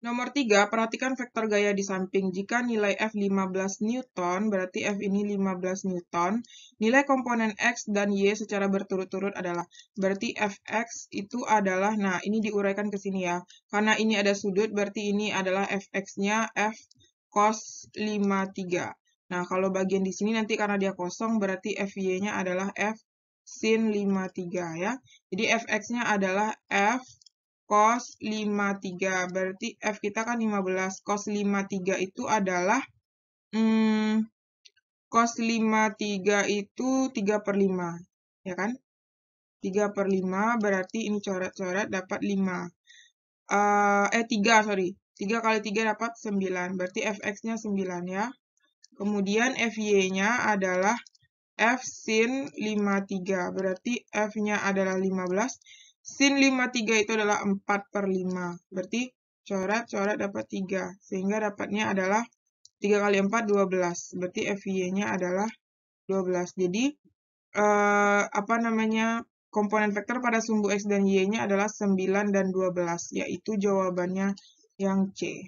Nomor 3, perhatikan vektor gaya di samping. Jika nilai F 15 Newton, berarti F ini 15 Newton. Nilai komponen X dan Y secara berturut-turut adalah, berarti Fx itu adalah, nah ini diuraikan ke sini ya. Karena ini ada sudut, berarti ini adalah Fx-nya F cos 53. Nah, kalau bagian di sini nanti karena dia kosong, berarti FY-nya adalah F sin 53 ya. Jadi Fx-nya adalah F cos 53. Berarti F kita kan 15. Cos 53 itu adalah hmm, cos 53 itu 3 per 5. Ya kan? 3 per 5 berarti ini coret-coret dapat 5. Uh, eh 3 eh, sorry. 3 kali 3 dapat 9. Berarti fx-nya 9 ya. Kemudian FY-nya adalah F sin 53. Berarti F-nya adalah 15. Sin 53 itu adalah 4 per 5. Berarti coret-coret dapat 3. Sehingga dapatnya adalah 3 kali 4, 12. Berarti FY-nya adalah 12. Jadi, eh, apa namanya, komponen vektor pada sumbu X dan Y-nya adalah 9 dan 12, yaitu jawabannya yang C.